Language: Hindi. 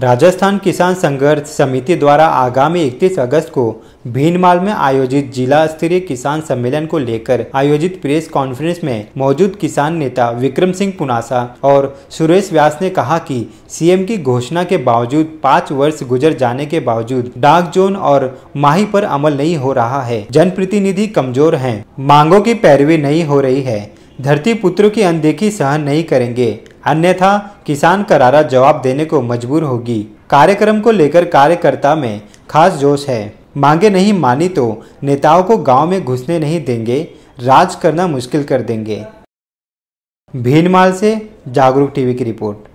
राजस्थान किसान संघर्ष समिति द्वारा आगामी 31 अगस्त को भीनमाल में आयोजित जिला स्तरीय किसान सम्मेलन को लेकर आयोजित प्रेस कॉन्फ्रेंस में मौजूद किसान नेता विक्रम सिंह पुनासा और सुरेश व्यास ने कहा कि सीएम की घोषणा के बावजूद पाँच वर्ष गुजर जाने के बावजूद डाक जोन और माही पर अमल नहीं हो रहा है जनप्रतिनिधि कमजोर है मांगों की पैरवी नहीं हो रही है धरती पुत्रों की अनदेखी सहन नहीं करेंगे अन्यथा किसान करारा जवाब देने को मजबूर होगी कार्यक्रम को लेकर कार्यकर्ता में खास जोश है मांगे नहीं मानी तो नेताओं को गांव में घुसने नहीं देंगे राज करना मुश्किल कर देंगे भीनमाल से जागरूक टीवी की रिपोर्ट